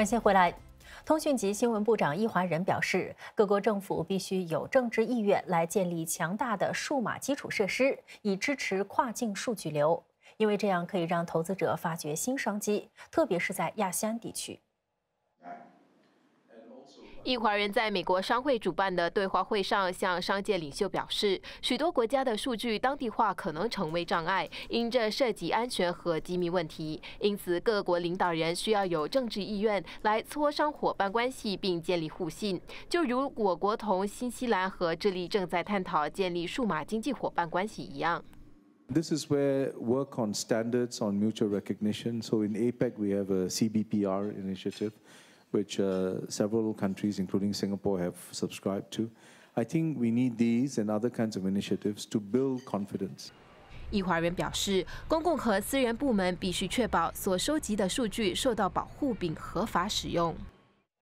感谢回来，通讯及新闻部长伊华人表示，各国政府必须有政治意愿来建立强大的数码基础设施，以支持跨境数据流，因为这样可以让投资者发掘新商机，特别是在亚细安地区。一华人在美国商会主办的对话会上向商界领袖表示，许多国家的数据当地化可能成为障碍，因这涉及安全和机密问题。因此，各国领导人需要有政治意愿来磋商伙伴关系并建立互信。就如我国同新西兰和智利正在探讨建立数码经济伙伴关系一样。This is where work on standards on mutual recognition. So in APEC we have a CBPR initiative. which uh, several countries, including Singapore, have subscribed to. I think we need these and other kinds of initiatives to build confidence. 易华人表示，公共和私人部门必须确保所收集的数据受到保护并合法使用。